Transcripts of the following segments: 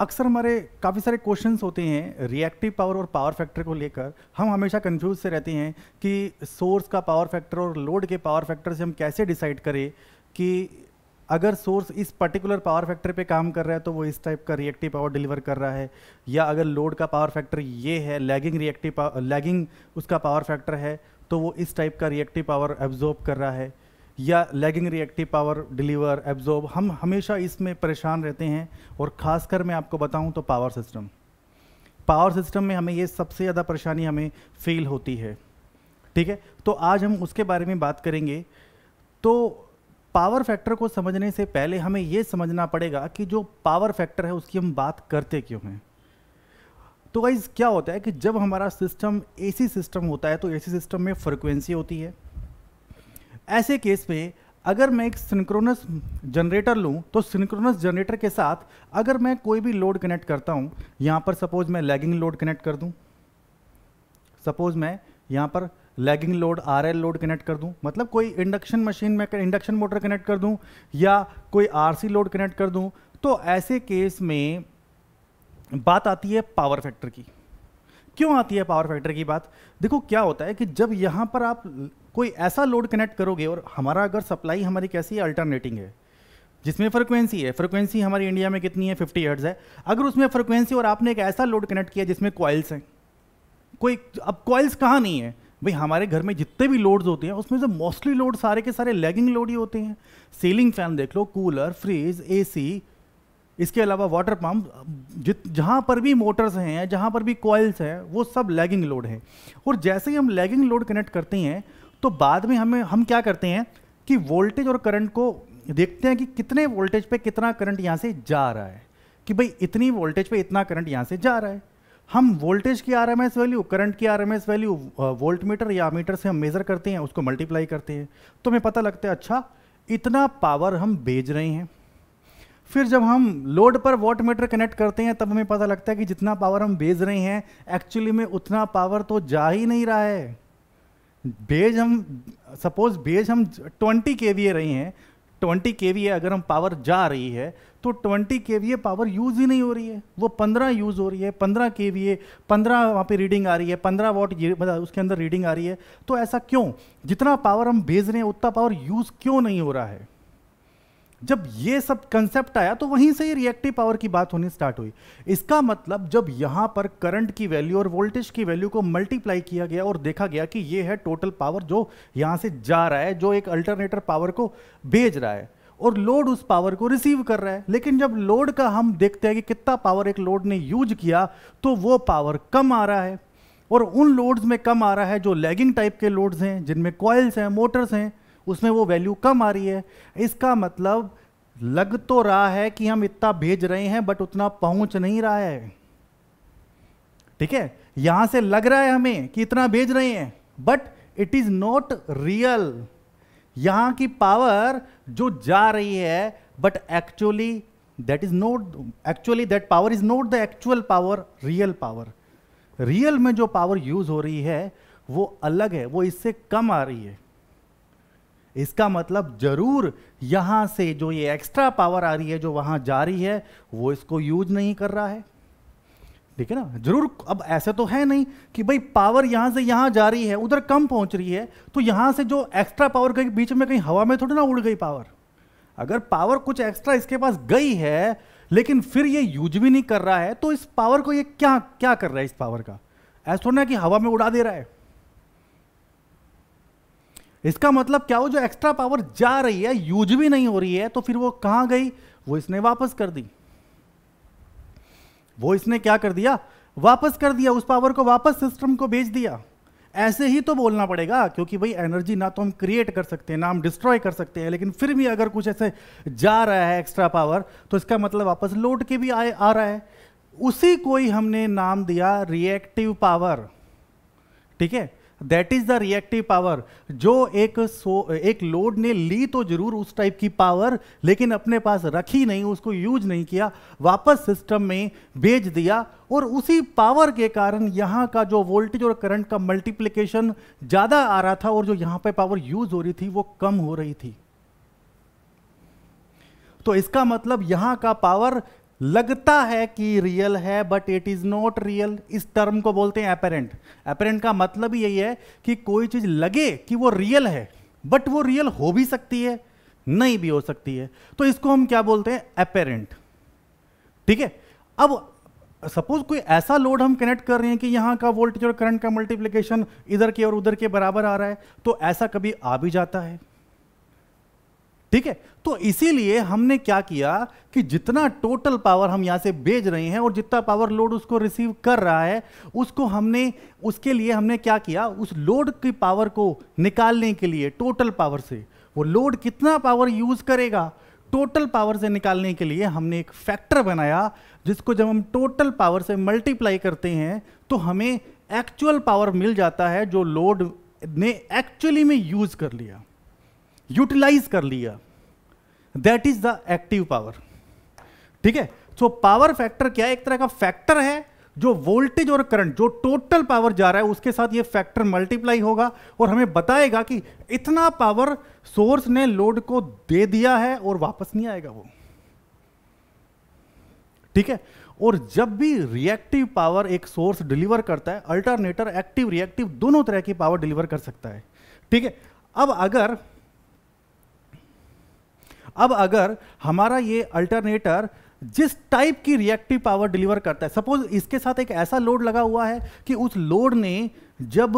अक्सर हमारे काफ़ी सारे क्वेश्चंस होते हैं रिएक्टिव पावर और पावर फैक्टर को लेकर हम हमेशा कंफ्यूज से रहते हैं कि सोर्स का पावर फैक्टर और लोड के पावर फैक्टर से हम कैसे डिसाइड करें कि अगर सोर्स इस पर्टिकुलर पावर फैक्टर पे काम कर रहा है तो वो इस टाइप का रिएक्टिव पावर डिलीवर कर रहा है या अगर लोड का पावर फैक्टर ये है लैगिंग रिएक्टिव लैगिंग उसका पावर फैक्टर है तो वो इस टाइप का रिएक्टिव पावर एब्जॉर्ब कर रहा है या lagging reactive power deliver absorb हम हमेशा इसमें परेशान रहते हैं और ख़ासकर मैं आपको बताऊं तो पावर सिस्टम पावर सिस्टम में हमें ये सबसे ज़्यादा परेशानी हमें फील होती है ठीक है तो आज हम उसके बारे में बात करेंगे तो पावर फैक्टर को समझने से पहले हमें ये समझना पड़ेगा कि जो पावर फैक्टर है उसकी हम बात करते क्यों हैं तो गाइज़ क्या होता है कि जब हमारा सिस्टम एसी सिस्टम होता है तो एसी सिस्टम में फ्रिक्वेंसी होती है ऐसे केस में अगर मैं एक सिंक्रोनस जनरेटर लूँ तो सिंक्रोनस जनरेटर के साथ अगर मैं कोई भी लोड कनेक्ट करता हूँ यहाँ पर सपोज मैं लैगिंग लोड कनेक्ट कर दूँ सपोज मैं यहाँ पर lagging load R L load connect कर दूँ मतलब कोई इंडक्शन मशीन में इंडक्शन मोटर कनेक्ट कर दूँ या कोई आर सी लोड कनेक्ट कर दूँ तो ऐसे केस में बात आती है पावर फैक्टर की क्यों आती है पावर फैक्टर की बात देखो क्या होता है कि जब यहाँ पर आप कोई ऐसा लोड कनेक्ट करोगे और हमारा अगर सप्लाई हमारी कैसी है अल्टरनेटिंग है जिसमें फ्रिक्वेंसी है फ्रिक्वेंसी हमारी इंडिया में कितनी है फिफ्टी हर्ट्ज़ है अगर उसमें फ्रिक्वेंसी और आपने एक ऐसा लोड कनेक्ट किया जिसमें कॉयल्स हैं कोई अब कॉयल्स कहाँ नहीं है भाई हमारे घर में जितने भी लोड्स होते हैं उसमें से मोस्टली लोड सारे के सारे लैगिंग लोड ही होते हैं सीलिंग फैन देख लो कूलर फ्रिज एसी इसके अलावा वाटर पम्प जित जहाँ पर भी मोटर्स हैं जहाँ पर भी कॉयल्स हैं वो सब लैगिंग लोड है और जैसे ही हम लैगिंग लोड कनेक्ट करते हैं तो बाद में हमें हम क्या करते हैं कि वोल्टेज और करंट को देखते हैं कि कितने वोल्टेज पे कितना करंट यहाँ से जा रहा है कि भाई इतनी वोल्टेज पे इतना करंट यहाँ से जा रहा है हम वोल्टेज की आर वैल्यू करंट की आर वैल्यू वोल्ट मीटर या मीटर से हम मेज़र करते हैं उसको मल्टीप्लाई करते हैं तो हमें पता लगता है अच्छा इतना पावर हम भेज रहे हैं फिर जब हम लोड पर वॉट मीटर कनेक्ट करते हैं तब हमें पता लगता है कि जितना पावर हम भेज रहे हैं एक्चुअली में उतना पावर तो जा ही नहीं रहा है भेज हम सपोज भेज हम ट्वेंटी के वी रही हैं ट्वेंटी के वी अगर हम पावर जा रही है तो ट्वेंटी के वी पावर यूज़ ही नहीं हो रही है वो पंद्रह यूज़ हो रही है पंद्रह के वी ए पंद्रह वहाँ पे रीडिंग आ रही है पंद्रह वॉट मतलब उसके अंदर रीडिंग आ रही है तो ऐसा क्यों जितना पावर हम भेज रहे हैं उतना पावर यूज़ क्यों नहीं हो रहा है जब ये सब कंसेप्ट आया तो वहीं से ही रिएक्टिव पावर की बात होनी स्टार्ट हुई इसका मतलब जब यहाँ पर करंट की वैल्यू और वोल्टेज की वैल्यू को मल्टीप्लाई किया गया और देखा गया कि ये है टोटल पावर जो यहाँ से जा रहा है जो एक अल्टरनेटर पावर को भेज रहा है और लोड उस पावर को रिसीव कर रहा है लेकिन जब लोड का हम देखते हैं कि कितना पावर एक लोड ने यूज किया तो वो पावर कम आ रहा है और उन लोड्स में कम आ रहा है जो लैगिंग टाइप के लोड्स हैं जिनमें कॉयल्स हैं मोटर्स हैं उसमें वो वैल्यू कम आ रही है इसका मतलब लग तो रहा है कि हम इतना भेज रहे हैं बट उतना पहुंच नहीं रहा है ठीक है यहां से लग रहा है हमें कि इतना भेज रहे हैं but it is not real यहां की पावर जो जा रही है but actually that is not actually that power is not the actual power real power real में जो पावर यूज हो रही है वो अलग है वो इससे कम आ रही है इसका मतलब जरूर यहां से जो ये एक्स्ट्रा पावर आ रही है जो वहां जा रही है वो इसको यूज नहीं कर रहा है ठीक है ना जरूर अब ऐसे तो है नहीं कि भाई पावर यहां से यहां जा रही है उधर कम पहुंच रही है तो यहां से जो एक्स्ट्रा पावर कहीं बीच में कहीं हवा में थोड़ी ना उड़ गई पावर अगर पावर कुछ एक्स्ट्रा इसके पास गई है लेकिन फिर ये यूज भी नहीं कर रहा है तो इस पावर को ये क्या क्या कर रहा है इस पावर का ऐसा थोड़ा ना कि हवा में उड़ा दे रहा है इसका मतलब क्या हो जो एक्स्ट्रा पावर जा रही है यूज भी नहीं हो रही है तो फिर वो कहां गई वो इसने वापस कर दी वो इसने क्या कर दिया वापस कर दिया उस पावर को वापस सिस्टम को भेज दिया ऐसे ही तो बोलना पड़ेगा क्योंकि भाई एनर्जी ना तो हम क्रिएट कर सकते हैं ना हम डिस्ट्रॉय कर सकते हैं लेकिन फिर भी अगर कुछ ऐसे जा रहा है एक्स्ट्रा पावर तो इसका मतलब वापस लौट के भी आए आ रहा है उसी को ही हमने नाम दिया रिएक्टिव पावर ठीक है that is the reactive power जो एक सो एक लोड ने ली तो जरूर उस टाइप की पावर लेकिन अपने पास रखी नहीं उसको यूज नहीं किया वापस सिस्टम में भेज दिया और उसी पावर के कारण यहाँ का जो वोल्टेज और करंट का मल्टीप्लीकेशन ज़्यादा आ रहा था और जो यहाँ पे पावर यूज हो रही थी वो कम हो रही थी तो इसका मतलब यहां का पावर लगता है कि रियल है but it is not real इस टर्म को बोलते हैं अपेरेंट अपेरेंट का मतलब यही है कि कोई चीज़ लगे कि वो रियल है बट वो रियल हो भी सकती है नहीं भी हो सकती है तो इसको हम क्या बोलते हैं अपेरेंट ठीक है अब सपोज कोई ऐसा लोड हम कनेक्ट कर रहे हैं कि यहां का वोल्टेज और करंट का मल्टीप्लीकेशन इधर के और उधर के बराबर आ रहा है तो ऐसा कभी आ भी जाता है ठीक है तो इसीलिए हमने क्या किया कि जितना टोटल पावर हम यहाँ से भेज रहे हैं और जितना पावर लोड उसको रिसीव कर रहा है उसको हमने उसके लिए हमने क्या किया उस लोड की पावर को निकालने के लिए टोटल पावर से वो लोड कितना पावर यूज़ करेगा टोटल पावर से निकालने के लिए हमने एक फैक्टर बनाया जिसको जब हम टोटल पावर से मल्टीप्लाई करते हैं तो हमें एक्चुअल पावर मिल जाता है जो लोड ने एक्चुअली में यूज़ कर लिया यूटिलाइज कर लिया that is the active power ठीक है सो पावर फैक्टर क्या है एक तरह का फैक्टर है जो वोल्टेज और करंट जो टोटल पावर जा रहा है उसके साथ ये फैक्टर मल्टीप्लाई होगा और हमें बताएगा कि इतना पावर सोर्स ने लोड को दे दिया है और वापस नहीं आएगा वो ठीक है और जब भी रिएक्टिव पावर एक सोर्स डिलीवर करता है अल्टरनेटर एक्टिव रिएक्टिव दोनों तरह की पावर डिलीवर कर सकता है ठीक है अब अगर अब अगर हमारा ये अल्टरनेटर जिस टाइप की रिएक्टिव पावर डिलीवर करता है सपोज इसके साथ एक ऐसा लोड लगा हुआ है कि उस लोड ने जब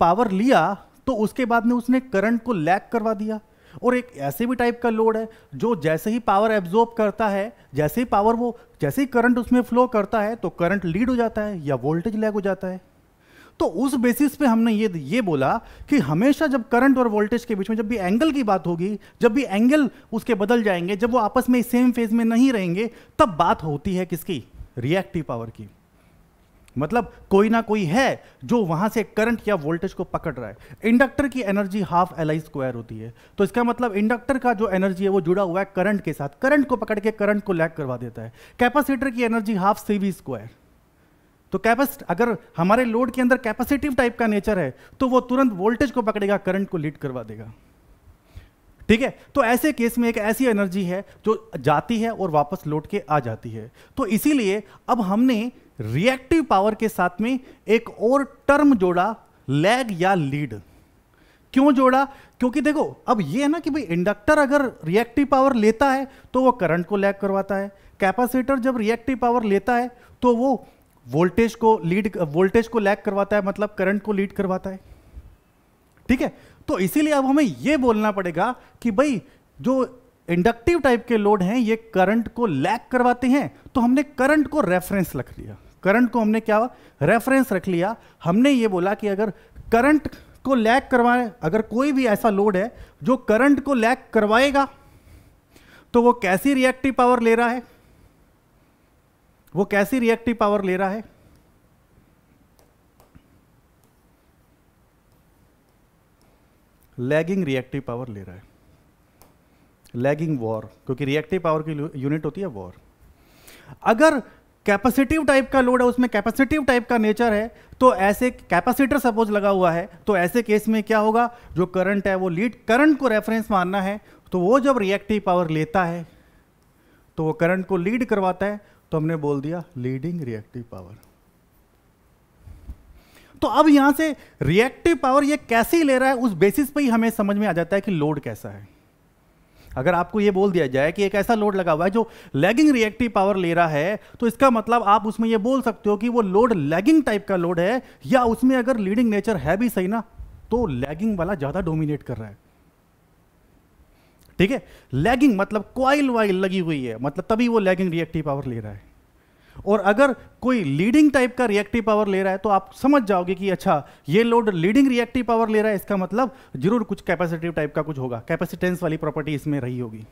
पावर लिया तो उसके बाद में उसने करंट को लैक करवा दिया और एक ऐसे भी टाइप का लोड है जो जैसे ही पावर एब्जॉर्ब करता है जैसे ही पावर वो जैसे ही करंट उसमें फ्लो करता है तो करंट लीड हो जाता है या वोल्टेज लैग हो जाता है तो उस बेसिस पे हमने ये ये बोला कि हमेशा जब करंट और वोल्टेज के बीच में जब भी एंगल की बात होगी जब भी एंगल उसके बदल जाएंगे जब वो आपस में सेम फेज में नहीं रहेंगे तब बात होती है किसकी रिएक्टिव पावर की मतलब कोई ना कोई है जो वहां से करंट या वोल्टेज को पकड़ रहा है इंडक्टर की energy half L I square होती है तो इसका मतलब इंडक्टर का जो एनर्जी है वो जुड़ा हुआ है करंट के साथ करंट को पकड़ के करंट को लैग करवा देता है कैपेसिटर की energy half C V square तो कैपेसिट अगर हमारे लोड के अंदर कैपेसिटिव टाइप का नेचर है तो वो तुरंत वोल्टेज को पकड़ेगा करंट को लीड करवा देगा ठीक है तो ऐसे केस में एक ऐसी एनर्जी है जो जाती है और वापस लौट के आ जाती है तो इसीलिए अब हमने रिएक्टिव पावर के साथ में एक और टर्म जोड़ा लैग या लीड क्यों जोड़ा क्योंकि देखो अब ये है ना कि भाई इंडक्टर अगर रिएक्टिव पावर लेता है तो वो करंट को लैग करवाता है कैपेसिटर जब रिएक्टिव पावर लेता है तो वो वोल्टेज को लीड वोल्टेज को लैग करवाता है मतलब करंट को लीड करवाता है ठीक है तो इसीलिए अब हमें यह बोलना पड़ेगा कि भाई जो इंडक्टिव टाइप के लोड हैं ये करंट को लैग करवाते हैं तो हमने करंट को रेफरेंस रख लिया करंट को हमने क्या रेफरेंस रख लिया हमने ये बोला कि अगर करंट को लैग करवाए अगर कोई भी ऐसा लोड है जो करंट को लैग करवाएगा तो वो कैसी रिएक्टिव पावर ले रहा है वो कैसी रिएक्टिव पावर ले रहा है लैगिंग रिएक्टिव पावर ले रहा है लैगिंग वॉर क्योंकि रिएक्टिव पावर की यूनिट होती है वॉर अगर कैपेसिटिव टाइप का लोड है उसमें कैपेसिटिव टाइप का नेचर है तो ऐसे कैपेसिटर सपोज लगा हुआ है तो ऐसे केस में क्या होगा जो करंट है वो लीड करंट को रेफरेंस मानना है तो वो जब रिएक्टिव पावर लेता है तो वो करंट को लीड करवाता है तो हमने बोल दिया लीडिंग रिएक्टिव पावर तो अब यहां से रिएक्टिव पावर ये कैसे ले रहा है उस बेसिस पे ही हमें समझ में आ जाता है कि लोड कैसा है अगर आपको यह बोल दिया जाए कि एक ऐसा लोड लगा हुआ है जो लैगिंग रिएक्टिव पावर ले रहा है तो इसका मतलब आप उसमें यह बोल सकते हो कि वो लोड लैगिंग टाइप का लोड है या उसमें अगर लीडिंग नेचर है भी सही ना तो लैगिंग वाला ज़्यादा डोमिनेट कर रहा है ठीक है लैगिंग मतलब क्वाइल वाइल लगी हुई है मतलब तभी वो लैगिंग रिएक्टिव पावर ले रहा है और अगर कोई लीडिंग टाइप का रिएक्टिव पावर ले रहा है तो आप समझ जाओगे कि अच्छा ये लोड लीडिंग रिएक्टिव पावर ले रहा है इसका मतलब जरूर कुछ कैपेसिटिव टाइप का कुछ होगा कैपेसिटेंस वाली प्रॉपर्टी इसमें रही होगी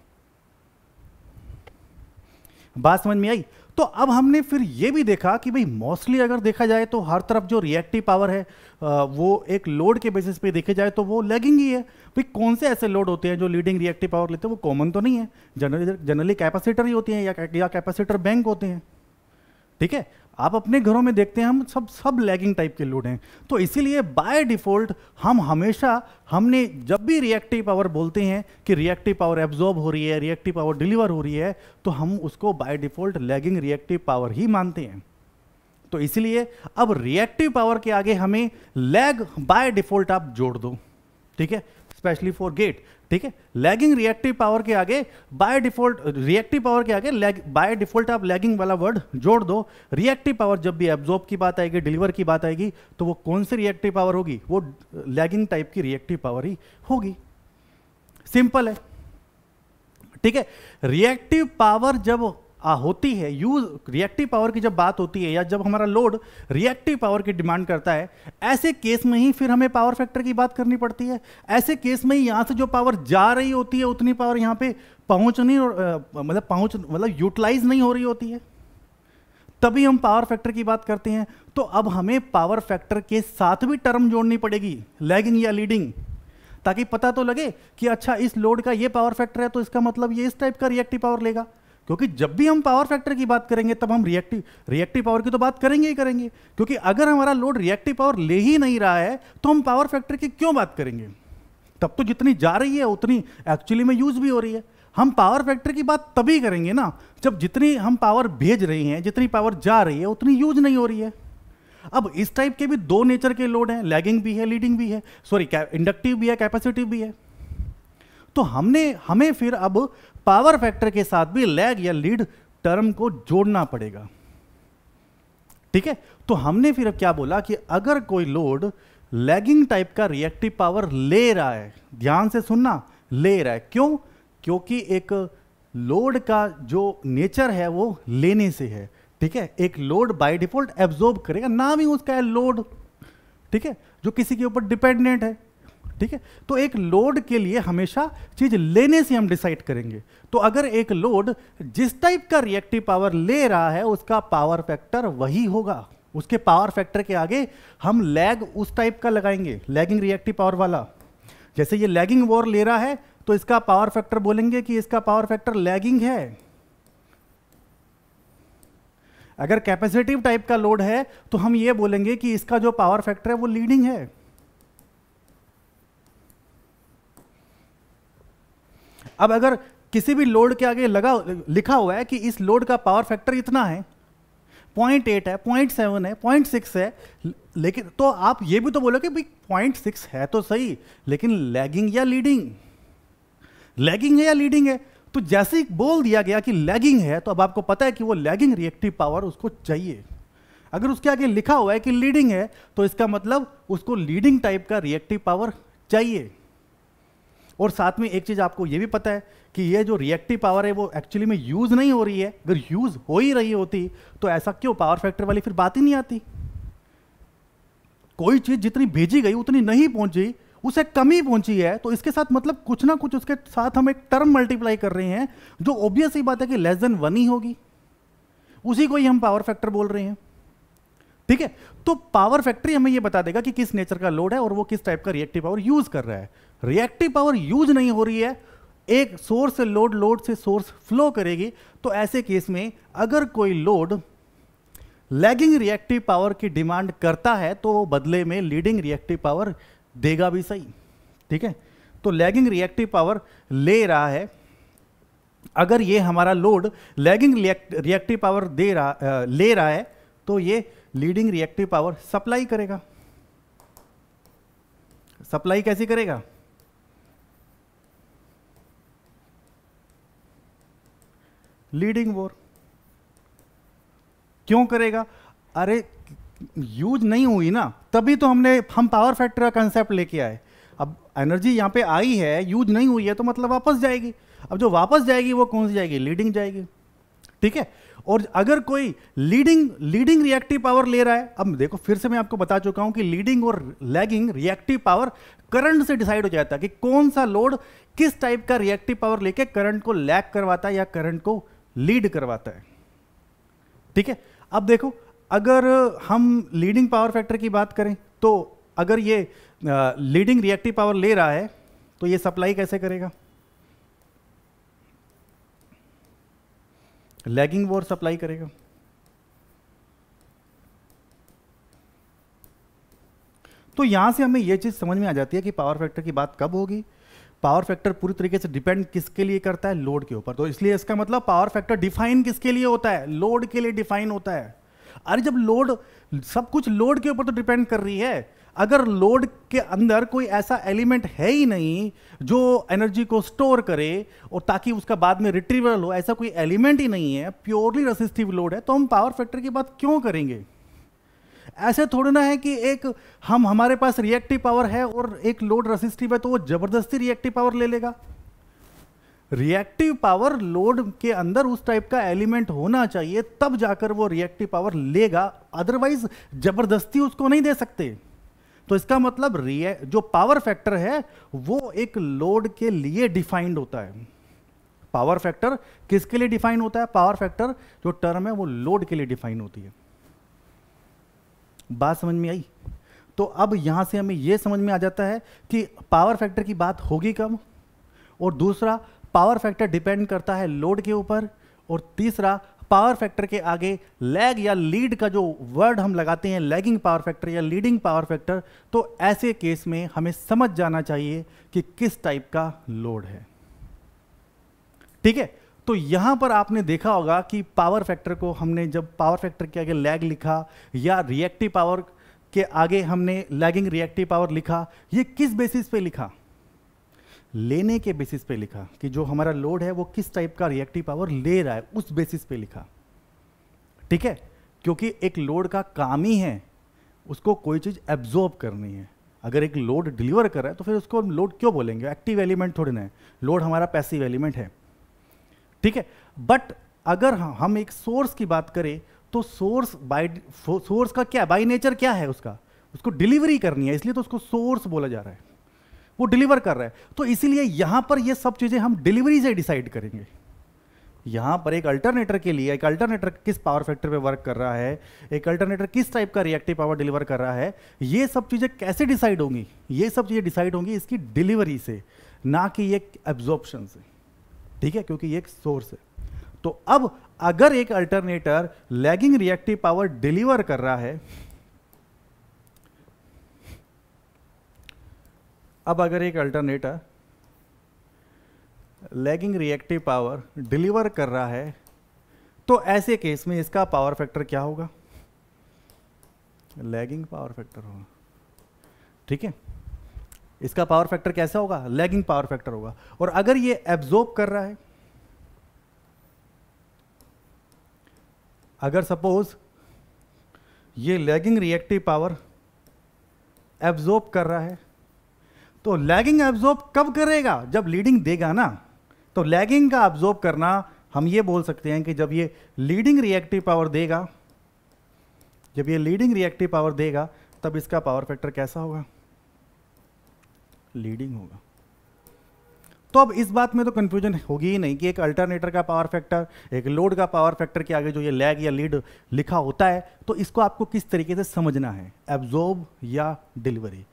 बात समझ में आई तो अब हमने फिर ये भी देखा कि भाई मोस्टली अगर देखा जाए तो हर तरफ जो रिएक्टिव पावर है वो एक लोड के बेसिस पे देखे जाए तो वो लैगिंग ही है भाई कौन से ऐसे लोड होते हैं जो लीडिंग रिएक्टिव पावर लेते हैं वो कॉमन तो नहीं है जनरली जनरली कैपेसिटर ही होती हैं या कैपेसिटर बैंक होते हैं ठीक है आप अपने घरों में देखते हैं हम सब सब लैगिंग टाइप के लोड हैं तो इसीलिए बाय डिफ़ॉल्ट हम हमेशा हमने जब भी रिएक्टिव पावर बोलते हैं कि रिएक्टिव पावर एब्जॉर्ब हो रही है रिएक्टिव पावर डिलीवर हो रही है तो हम उसको by default lagging reactive power ही मानते हैं तो इसीलिए अब रिएक्टिव पावर के आगे हमें लैग बाय डिफ़ॉल्ट आप जोड़ दो ठीक है स्पेशली फॉर गेट ठीक है लैगिंग रिएक्टिव पावर के आगे बाय डिफॉल्ट रिएक्टिव पावर के आगे बाय डिफॉल्ट आप लैगिंग वाला वर्ड जोड़ दो रिएक्टिव पावर जब भी एब्जॉर्ब की बात आएगी डिलीवर की बात आएगी तो वो कौन सी रिएक्टिव पावर होगी वो लैगिंग टाइप की रिएक्टिव पावर ही होगी सिंपल है ठीक है रिएक्टिव पावर जब आ, होती है यूज रिएक्टिव पावर की जब बात होती है या जब हमारा लोड रिएक्टिव पावर की डिमांड करता है ऐसे केस में ही फिर हमें पावर फैक्टर की बात करनी पड़ती है ऐसे केस में ही यहाँ से जो पावर जा रही होती है उतनी पावर यहाँ पे पहुँच नहीं मतलब पहुँच मतलब यूटिलाइज नहीं हो रही होती है तभी हम पावर फैक्टर की बात करते हैं तो अब हमें पावर फैक्टर के साथ भी टर्म जोड़नी पड़ेगी लैगिंग या लीडिंग ताकि पता तो लगे कि अच्छा इस लोड का ये पावर फैक्टर है तो इसका मतलब ये इस टाइप का रिएक्टिव पावर लेगा क्योंकि जब भी हम पावर फैक्टर की बात करेंगे तब हम रिएक्टिव रिएक्टिव पावर की तो बात करेंगे ही करेंगे क्योंकि अगर हमारा लोड रिएक्टिव पावर ले ही नहीं रहा है तो हम पावर फैक्टर की क्यों बात करेंगे तब तो जितनी जा रही है उतनी एक्चुअली में यूज भी हो रही है हम पावर फैक्टर की बात तभी करेंगे ना जब जितनी हम पावर भेज रहे हैं जितनी पावर जा रही है उतनी यूज नहीं हो रही है अब इस टाइप के भी दो नेचर के लोड हैं लैगिंग भी है लीडिंग भी है सॉरी इंडक्टिव भी है कैपेसिटिव भी है तो हमने हमें फिर अब पावर फैक्टर के साथ भी लैग या लीड टर्म को जोड़ना पड़ेगा ठीक है तो हमने फिर क्या बोला कि अगर कोई लोड लैगिंग टाइप का रिएक्टिव पावर ले रहा है ध्यान से सुनना ले रहा है क्यों क्योंकि एक लोड का जो नेचर है वो लेने से है ठीक है एक लोड बाय डिफॉल्ट एब्जॉर्ब करेगा नाम ही उसका है लोड ठीक है जो किसी के ऊपर डिपेंडेंट है ठीक है तो एक लोड के लिए हमेशा चीज लेने से हम डिसाइड करेंगे तो अगर एक लोड जिस टाइप का रिएक्टिव पावर ले रहा है उसका पावर फैक्टर वही होगा उसके पावर फैक्टर के आगे हम लैग उस टाइप का लगाएंगे लैगिंग रिएक्टिव पावर वाला जैसे ये लैगिंग वॉर ले रहा है तो इसका पावर फैक्टर बोलेंगे कि इसका पावर फैक्टर लैगिंग है अगर कैपेसिटिव टाइप का लोड है तो हम ये बोलेंगे कि इसका जो पावर फैक्टर है वो लीडिंग है अब अगर किसी भी लोड के आगे लगा लिखा हुआ है कि इस लोड का पावर फैक्टर इतना है पॉइंट एट है पॉइंट सेवन है पॉइंट सिक्स है लेकिन तो आप ये भी तो बोलो कि भाई पॉइंट सिक्स है तो सही लेकिन लैगिंग या लीडिंग लैगिंग है या लीडिंग है तो जैसे ही बोल दिया गया कि लैगिंग है तो अब आपको पता है कि वो लैगिंग रिएक्टिव पावर उसको चाहिए अगर उसके आगे लिखा हुआ है कि लीडिंग है तो इसका मतलब उसको लीडिंग टाइप का रिएक्टिव पावर चाहिए और साथ में एक चीज़ आपको ये भी पता है कि ये जो रिएक्टिव पावर है वो एक्चुअली में यूज़ नहीं हो रही है अगर यूज़ हो ही रही होती तो ऐसा क्यों पावर फैक्टर वाली फिर बात ही नहीं आती कोई चीज़ जितनी भेजी गई उतनी नहीं पहुंची उसे कमी पहुंची है तो इसके साथ मतलब कुछ ना कुछ उसके साथ हम एक टर्म मल्टीप्लाई कर रहे हैं जो ऑब्वियस ही बात है कि लेस देन वन ही होगी उसी को ही हम पावर फैक्टर बोल रहे हैं ठीक है तो पावर फैक्ट्री हमें यह बता देगा कि किस नेचर का लोड है और वो किस टाइप का रिएक्टिव पावर यूज कर रहा है रिएक्टिव पावर यूज नहीं हो रही है एक सोर्स से लोड लोड से सोर्स फ्लो करेगी तो ऐसे केस में अगर कोई लोड लैगिंग रिएक्टिव पावर की डिमांड करता है तो वो बदले में लीडिंग रिएक्टिव पावर देगा भी सही ठीक है तो लैगिंग रिएक्टिव पावर ले रहा है अगर ये हमारा लोड लैगिंग रिएक्टिव पावर दे रहा ले रहा है तो ये लीडिंग रिएक्टिव पावर सप्लाई करेगा सप्लाई कैसे करेगा लीडिंग वॉर क्यों करेगा अरे यूज नहीं हुई ना तभी तो हमने हम पावर फैक्टर का कंसेप्ट लेके आए अब एनर्जी यहां पे आई है यूज नहीं हुई है तो मतलब वापस जाएगी अब जो वापस जाएगी वो कौन सी जाएगी लीडिंग जाएगी ठीक है और अगर कोई लीडिंग लीडिंग रिएक्टिव पावर ले रहा है अब देखो फिर से मैं आपको बता चुका हूं कि लीडिंग और लैगिंग रिएक्टिव पावर करंट से डिसाइड हो जाता है कि कौन सा लोड किस टाइप का रिएक्टिव पावर लेके करंट को लैग करवाता है या करंट को लीड करवाता है ठीक है अब देखो अगर हम लीडिंग पावर फैक्टर की बात करें तो अगर ये लीडिंग रिएक्टिव पावर ले रहा है तो ये सप्लाई कैसे करेगा लैगिंग वोर सप्लाई करेगा तो यहां से हमें यह चीज समझ में आ जाती है कि पावर फैक्टर की बात कब होगी पावर फैक्टर पूरी तरीके से डिपेंड किसके लिए करता है लोड के ऊपर तो इसलिए इसका मतलब पावर फैक्टर डिफाइन किसके लिए होता है लोड के लिए डिफाइन होता है अरे जब लोड सब कुछ लोड के ऊपर तो डिपेंड कर रही है अगर लोड के अंदर कोई ऐसा एलिमेंट है ही नहीं जो एनर्जी को स्टोर करे और ताकि उसका बाद में रिट्रीवल हो ऐसा कोई एलिमेंट ही नहीं है प्योरली रेसिस्टिव लोड है तो हम पावर फैक्टर की बात क्यों करेंगे ऐसे थोड़ी ना है कि एक हम हमारे पास रिएक्टिव पावर है और एक लोड रेसिस्टिव है तो वो जबरदस्ती रिएक्टिव पावर ले लेगा रिएक्टिव पावर लोड के अंदर उस टाइप का एलिमेंट होना चाहिए तब जाकर वो रिएक्टिव पावर लेगा अदरवाइज जबरदस्ती उसको नहीं दे सकते तो इसका मतलब जो पावर फैक्टर है वो एक लोड के लिए डिफाइंड होता है पावर फैक्टर किसके लिए डिफाइन होता है पावर फैक्टर जो टर्म है वो लोड के लिए डिफाइन होती है बात समझ में आई तो अब यहाँ से हमें यह समझ में आ जाता है कि पावर फैक्टर की बात होगी कब और दूसरा पावर फैक्टर डिपेंड करता है लोड के ऊपर और तीसरा पावर फैक्टर के आगे लैग या लीड का जो वर्ड हम लगाते हैं लैगिंग पावर फैक्टर या लीडिंग पावर फैक्टर तो ऐसे केस में हमें समझ जाना चाहिए कि किस टाइप का लोड है ठीक है तो यहां पर आपने देखा होगा कि पावर फैक्टर को हमने जब पावर फैक्टर के आगे लैग लिखा या रिएक्टिव पावर के आगे हमने लैगिंग रिएक्टिव पावर लिखा ये किस बेसिस पे लिखा लेने के बेसिस पे लिखा कि जो हमारा लोड है वो किस टाइप का रिएक्टिव पावर ले रहा है उस बेसिस पे लिखा ठीक है क्योंकि एक लोड का काम ही है उसको कोई चीज़ एब्जॉर्ब करनी है अगर एक लोड डिलीवर कर रहा है तो फिर उसको लोड क्यों बोलेंगे एक्टिव एलिमेंट थोड़ी ना है लोड हमारा पैसिव एलिमेंट है ठीक है बट अगर हम एक सोर्स की बात करें तो सोर्स बाय सोर्स का क्या बाय नेचर क्या है उसका उसको डिलीवरी करनी है इसलिए तो उसको सोर्स बोला जा रहा है वो डिलीवर कर रहा है तो इसीलिए यहां पर ये सब चीज़ें हम डिलीवरी से डिसाइड करेंगे यहां पर एक अल्टरनेटर के लिए एक अल्टरनेटर किस पावर फैक्टर पे वर्क कर रहा है एक अल्टरनेटर किस टाइप का रिएक्टिव पावर डिलीवर कर रहा है ये सब चीज़ें कैसे डिसाइड होंगी ये सब चीज़ें डिसाइड होंगी इसकी डिलीवरी से ना कि ये एब्जॉर्प्शन से ठीक है क्योंकि ये एक सोर्स है तो अब अगर एक alternator lagging reactive power deliver कर रहा है अब अगर एक alternator lagging reactive power deliver कर रहा है तो ऐसे केस में इसका पावर फैक्टर क्या होगा लैगिंग पावर फैक्टर होगा ठीक है इसका पावर फैक्टर कैसा होगा लैगिंग पावर फैक्टर होगा और अगर ये एब्जॉर्ब कर रहा है अगर सपोज ये लैगिंग रिएक्टिव पावर एब्जॉर्ब कर रहा है तो लैगिंग एब्जॉर्ब कब करेगा जब लीडिंग देगा ना तो लैगिंग का एब्जॉर्ब करना हम ये बोल सकते हैं कि जब ये लीडिंग रिएक्टिव पावर देगा जब ये लीडिंग रिएक्टिव पावर देगा तब इसका पावर फैक्टर कैसा होगा लीडिंग होगा तो अब इस बात में तो कंफ्यूजन होगी ही नहीं कि एक अल्टरनेटर का पावर फैक्टर एक लोड का पावर फैक्टर के आगे जो ये लैग या लीड लिखा होता है तो इसको आपको किस तरीके से समझना है एब्जॉर्ब या डिलीवरी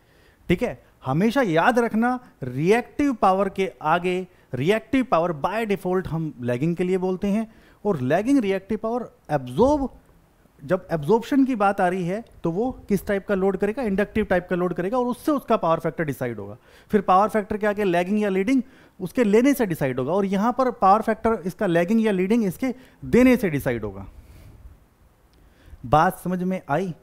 ठीक है हमेशा याद रखना रिएक्टिव पावर के आगे रिएक्टिव पावर बाय डिफॉल्ट हम लैगिंग के लिए बोलते हैं और लैगिंग रिएक्टिव पावर एब्जॉर्ब जब एब्जॉर्प्शन की बात आ रही है तो वो किस टाइप का लोड करेगा इंडक्टिव टाइप का लोड करेगा और उससे उसका पावर फैक्टर डिसाइड होगा फिर पावर फैक्टर के आगे लैगिंग या लीडिंग उसके लेने से डिसाइड होगा और यहाँ पर पावर फैक्टर इसका लैगिंग या लीडिंग इसके देने से डिसाइड होगा बात समझ में आई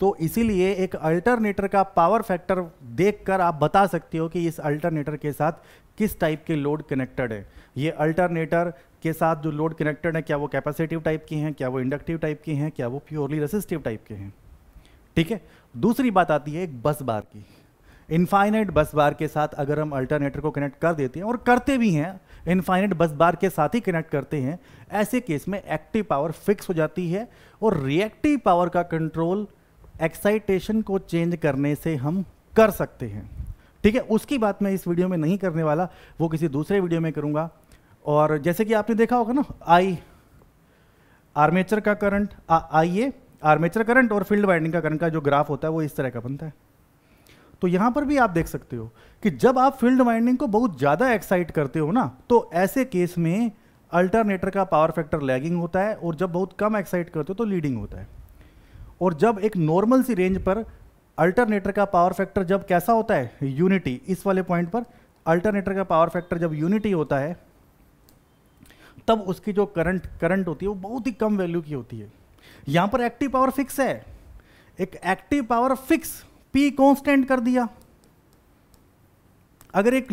तो इसीलिए एक अल्टरनेटर का पावर फैक्टर देखकर आप बता सकते हो कि इस अल्टरनेटर के साथ किस टाइप के लोड कनेक्टेड है ये अल्टरनेटर के साथ जो लोड कनेक्टेड है क्या वो कैपेसिटिव टाइप की हैं क्या वो इंडक्टिव टाइप की हैं क्या वो प्योरली रेसिस्टिव टाइप के हैं ठीक है दूसरी बात आती है एक बस बार की इनफाइनाइट बस बार के साथ अगर हम अल्टरनेटर को कनेक्ट कर देते हैं और करते भी हैं इनफाइनाइट बस बार के साथ ही कनेक्ट करते हैं ऐसे केस में एक्टिव पावर फिक्स हो जाती है और रिएक्टिव पावर का कंट्रोल एक्साइटेशन को चेंज करने से हम कर सकते हैं ठीक है उसकी बात मैं इस वीडियो में नहीं करने वाला वो किसी दूसरे वीडियो में करूँगा और जैसे कि आपने देखा होगा ना आई आर्मेचर का current I A armature current और फील्ड वाइंडिंग का करंट का जो ग्राफ होता है वो इस तरह का बनता है तो यहां पर भी आप देख सकते हो कि जब आप फील्ड वाइंडिंग को बहुत ज़्यादा एक्साइट करते हो ना तो ऐसे केस में अल्टरनेटर का पावर फैक्टर लैगिंग होता है और जब बहुत कम एक्साइट करते हो तो लीडिंग होता है और जब एक नॉर्मल सी रेंज पर अल्टरनेटर का पावर फैक्टर जब कैसा होता है यूनिटी इस वाले पॉइंट पर अल्टरनेटर का पावर फैक्टर जब यूनिटी होता है तब उसकी जो करंट करंट होती है वो बहुत ही कम वैल्यू की होती है यहाँ पर एक्टिव पावर फिक्स है एक active power fix P constant कर दिया अगर एक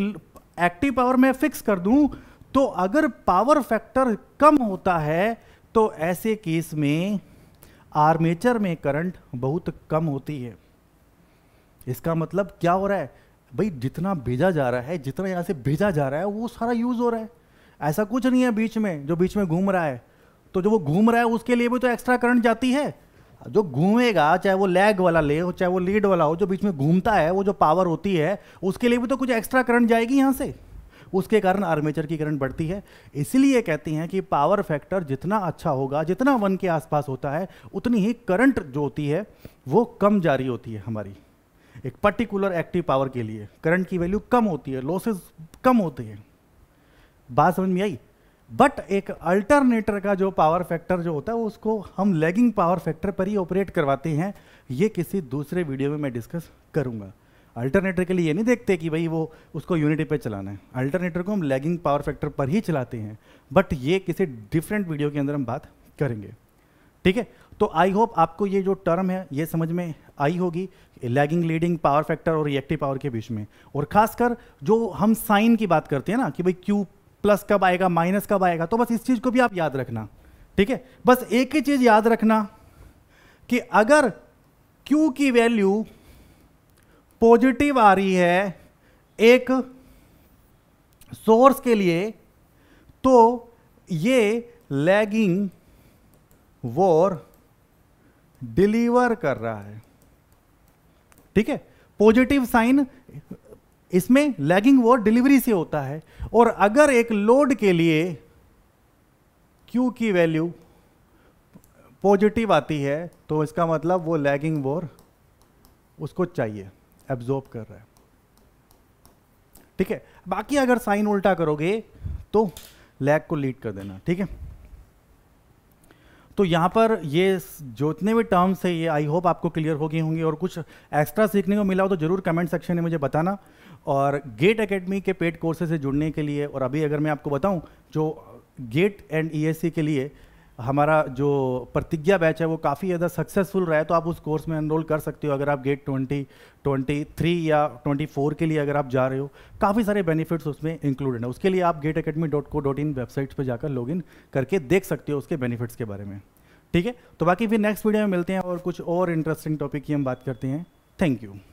एक्टिव पावर मैं फिक्स कर दूं तो अगर पावर फैक्टर कम होता है तो ऐसे केस में आर्मेचर में करंट बहुत कम होती है इसका मतलब क्या हो रहा है भाई जितना भेजा जा रहा है जितना यहां से भेजा जा रहा है वो सारा यूज़ हो रहा है ऐसा कुछ नहीं है बीच में जो बीच में घूम रहा है तो जो वो घूम रहा है उसके लिए भी तो एक्स्ट्रा करंट जाती है जो घूमेगा चाहे वो लैग वाला ले हो चाहे वो लीड वाला हो जो बीच में घूमता है वो जो पावर होती है उसके लिए भी तो कुछ एक्स्ट्रा करंट जाएगी यहाँ से उसके कारण आर्मेचर की करंट बढ़ती है इसलिए कहती हैं कि पावर फैक्टर जितना अच्छा होगा जितना वन के आसपास होता है उतनी ही करंट जो होती है वो कम जारी होती है हमारी एक पर्टिकुलर एक्टिव पावर के लिए करंट की वैल्यू कम होती है लॉसेस कम होते हैं बात समझ में आई बट एक अल्टरनेटर का जो पावर फैक्टर जो होता है उसको हम लैगिंग पावर फैक्टर पर ही ऑपरेट करवाते हैं ये किसी दूसरे वीडियो में मैं डिस्कस करूंगा अल्टरनेटर के लिए ये नहीं देखते कि भाई वो उसको यूनिटी पे चलाना है अल्टरनेटर को हम लैगिंग पावर फैक्टर पर ही चलाते हैं बट ये किसी डिफरेंट वीडियो के अंदर हम बात करेंगे ठीक है तो आई होप आपको ये जो टर्म है ये समझ में आई होगी लैगिंग लीडिंग पावर फैक्टर और रिएक्टिव पावर के बीच में और खासकर जो हम साइन की बात करते हैं ना कि भाई क्यू प्लस कब आएगा माइनस कब आएगा तो बस इस चीज़ को भी आप याद रखना ठीक है बस एक ही चीज़ याद रखना कि अगर क्यू की वैल्यू पॉजिटिव आ रही है एक सोर्स के लिए तो ये लैगिंग वॉर डिलीवर कर रहा है ठीक है पॉजिटिव साइन इसमें लैगिंग वो डिलीवरी से होता है और अगर एक लोड के लिए Q की वैल्यू पॉजिटिव आती है तो इसका मतलब वो लैगिंग वोर उसको चाहिए एब्जॉर्ब कर रहा है ठीक है बाकी अगर साइन उल्टा करोगे तो लैग को लीड कर देना ठीक है तो यहां पर ये जितने भी टर्म्स है ये आई होप आपको क्लियर हो गए होंगे और कुछ एक्स्ट्रा सीखने को मिला हो तो ज़रूर कमेंट सेक्शन में मुझे बताना और गेट अकेडमी के पेड कोर्सेज से जुड़ने के लिए और अभी अगर मैं आपको बताऊं जो गेट एंड ईएससी के लिए हमारा जो प्रतिज्ञा बैच है वो काफ़ी ज़्यादा सक्सेसफुल रहा है तो आप उस कोर्स में एनरोल कर सकते हो अगर आप गेट ट्वेंटी ट्वेंटी थ्री या ट्वेंटी फोर के लिए अगर आप जा रहे हो काफ़ी सारे बेनिफिट्स उसमें इंक्लूडेड हैं उसके लिए आप GATE academy dot co dot in websites पर जाकर लॉग इन करके देख सकते हो उसके बेनिफिट्स के बारे में ठीक है तो बाकी फिर नेक्स्ट वीडियो में मिलते हैं और कुछ और इंटरेस्टिंग टॉपिक की हम बात करते हैं थैंक यू